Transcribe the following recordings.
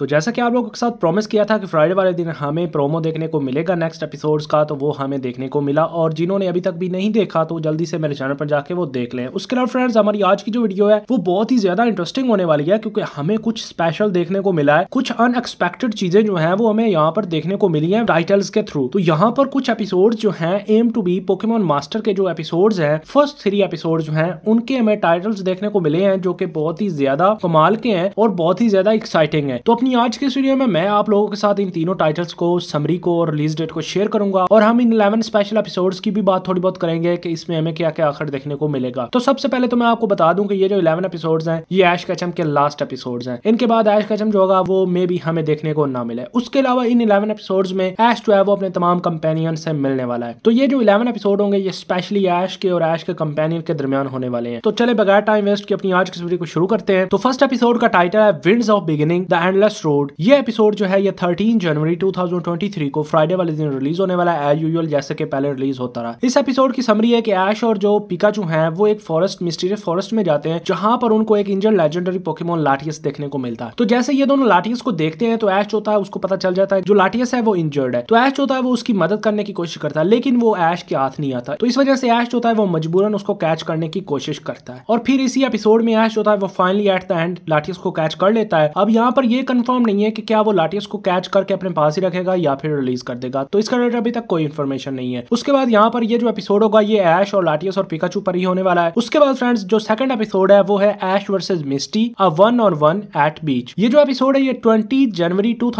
तो जैसा कि आप लोगों के साथ प्रॉमिस किया था कि फ्राइडे वाले दिन हमें प्रोमो देखने को मिलेगा नेक्स्ट एपिसोड्स का तो वो हमें देखने को मिला और जिन्होंने अभी तक भी नहीं देखा तो जल्दी से मेरे चैनल पर जाके वो देख लें उसके अलावा फ्रेंड्स हमारी आज की जो वीडियो है वो बहुत ही ज्यादा इंटरेस्टिंग होने वाली है क्योंकि हमें कुछ स्पेशल देखने को मिला है कुछ अनएक्सपेक्टेड चीजें जो है वो हमें यहाँ पर देखने को मिली है टाइटल्स के थ्रू तो यहाँ पर कुछ एपिसोड जो है aim to be Pokemon master के जो एपिसोड है फर्स्ट थ्री एपिसोड जो है उनके हमें टाइटल्स देखने को मिले हैं जो कि बहुत ही ज्यादा कमाल के हैं और बहुत ही ज्यादा एक्साइटिंग है तो अपनी अपनी आज के इस वीडियो में मैं आप लोगों के साथ इन तीनों टाइटल्स को समरी को और रिलीज डेट को शेयर करूंगा और हम इन इलेवन स्पेशल एपिसोड्स की भी बात थोड़ी बहुत करेंगे कि इसमें हमें क्या क्या आखिर देखने को मिलेगा तो सबसे पहले तो मैं आपको बता दूं कि ये जो इलेवन एपिसोड है ये ऐश कचम के लास्ट एपिसोड है इनके बाद ऐश कचम जो होगा वो मे भी हमें देखने को ना मिले उसके अलावा इन इलेवन एपिसोड में ऐश जो है वो अपने तमाम कंपेनियन से मिलने वाला है तो ये जो इलेवन एपिसोड होंगे ये स्पेशली ऐश के और ऐश के कंपेनियन के दरमियान होने वाले हैं तो चले बगैर टाइम वेस्ट की अपनी आज की वीडियो को शुरू करते हैं तो फर्स्ट एपिसोड का टाइटल है winds of beginning the endless express road ये एपिसोड जो है ये 13 जनवरी 2023 को फ्राइडे वाले दिन रिलीज होने वाला है एज यूजल जैसे के पहले रिलीज होता रहा इस एपिसोड की समरी है कि ऐश और जो पिकाचू हैं वो एक फॉरेस्ट मिस्टीरियस फॉरेस्ट में जाते हैं जहां पर उनको एक इंजन लेजेंडरी पोकेमोन लाटियस देखने को मिलता है तो जैसे ये दोनों लाटियस को देखते हैं तो ऐश होता है उसको पता चल जाता है जो लाटियस है वो इंजर्ड है तो ऐश होता है वो उसकी मदद करने की कोशिश करता है लेकिन वो ऐश के हाथ नहीं आता तो इस वजह से ऐश होता है वो मजबूरन उसको कैच करने की कोशिश करता है और फिर इसी एपिसोड में ऐश होता है वो finally at the end Latias को कैच कर लेता है अब यहाँ पर ये कंफर्म नहीं है कि क्या वो लाटियस को कैच करके अपने पास ही रखेगा या फिर रिलीज कर देगा तो इसका रेट अभी तक कोई इन्फॉर्मेशन नहीं है उसके बाद यहाँ पर ये जो एपिसोड होगा ये एश और लाटियस और पिकाचू पर ही होने वाला है उसके बाद फ्रेंड्स जो सेकंड एपिसोड है वो है Ash versus Misty a one और वन एट बीच ये जो एपिसोड है ये ट्वेंटी जनवरी टू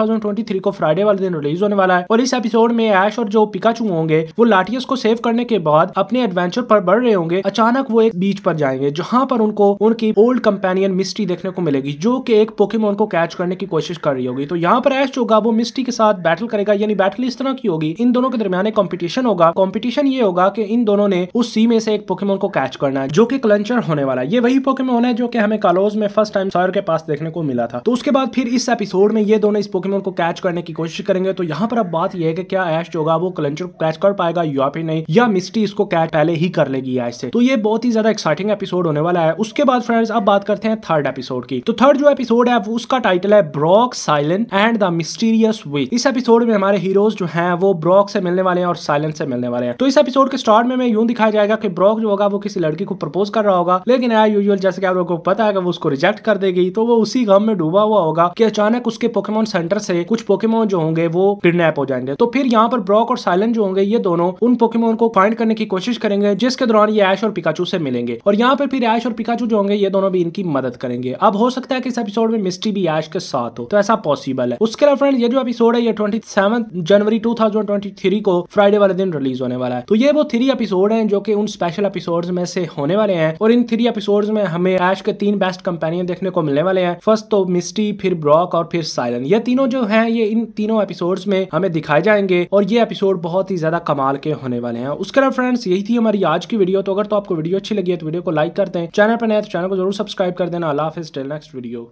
को फ्राइडे वाले दिन रिलीज होने वाला है और इस एपिसोड में एश और जो पिकाचू होंगे वो लाटियस को सेव करने के बाद अपने एडवेंचर पर बढ़ रहे होंगे अचानक वो एक बीच पर जाएंगे जहाँ पर उनको उनकी ओल्ड कंपेनियन मिस्टी देखने को मिलेगी जो कि एक पोकेमोन को कैच करने की कोशिश कर रही होगी तो यहाँ पर ऐश होगा वो मिस्टी के साथ बैटल करेगा यानी बैटल इस तरह की होगी इन दोनों के दरमियान एक कॉम्पिटिशन होगा कॉम्पिटिशन ये होगा कि इन दोनों ने उस सी में से एक पोकेमोन को कैच करना है जो कि क्लंचर होने वाला है ये वही पोकेमोन है जो कि हमें कालोज में फर्स्ट टाइम सॉयर के पास देखने को मिला था तो उसके बाद फिर इस एपिसोड में ये दोनों इस पोकेमोन को कैच करने की कोशिश करेंगे तो यहाँ पर अब बात यह है कि क्या ऐश होगा वो क्लंचर को कैच कर पाएगा या फिर नहीं या मिस्टी इसको कैच पहले ही कर लेगी ऐश से तो ये बहुत ही ज्यादा एक्साइटिंग एपिसोड होने वाला है उसके बाद फ्रेंड्स अब बात करते हैं थर्ड एपिसोड की तो थर्ड जो एपिसोड है उसका टाइटल है Brock silent and the mysterious way इस एपिसोड में हमारे हीरोज जो हैं वो ब्रॉक से मिलने वाले हैं और साइलेंट से मिलने वाले हैं तो इस एपिसोड के स्टार्ट में यूं दिखाया जाएगा कि ब्रॉक जो होगा वो किसी लड़की को प्रपोज कर रहा होगा लेकिन यार यूजुअल जैसे कि आप लोगों को पता है कि वो उसको रिजेक्ट कर देगी तो वो उसी गम में डूबा हुआ होगा कि अचानक उसके पोकेमोन सेंटर से कुछ पोकेमोन जो होंगे वो किडनैप हो जाएंगे तो फिर यहाँ पर ब्रॉक और साइलेंट जो होंगे ये दोनों उन पोकेमोन को फाइंड करने की कोशिश करेंगे जिसके दौरान ये ऐश और पिकाचू से मिलेंगे और यहाँ पर फिर ऐश और पिकाचू जो होंगे ये दोनों भी इनकी मदद करेंगे अब हो सकता है कि इस एपिसोड में मिस्टी भी ऐश के साथ बात हो तो ऐसा पॉसिबल है उसके अलावा फ्रेंड ये जो एपिसोड है ये ट्वेंटी सेवन जनवरी टू थाउजेंड ट्वेंटी थ्री को फ्राइडे वाले दिन रिलीज होने वाला है तो ये वो थ्री एपिसोड है जो कि उन स्पेशल एपिसोड में से होने वाले हैं और इन थ्री एपिसोड में हमें एश के तीन बेस्ट कंपेनियन देखने को मिलने वाले हैं फर्स्ट तो मिस्टी फिर ब्रॉक और फिर साइलन ये तीनों जो है ये इन तीनों एपिसोड में हमें दिखाए जाएंगे और ये एपिसोड बहुत ही ज्यादा कमाल के होने वाले हैं उसके अलावा फ्रेंड्स यही थी हमारी आज की वीडियो तो अगर तो आपको वीडियो अच्छी लगी है तो वीडियो को लाइक करते हैं चैनल पर नए तो चैनल को जरूर सब्सक्राइब कर देना अल्लाह हाफिज टिल नेक्स्ट वीडियो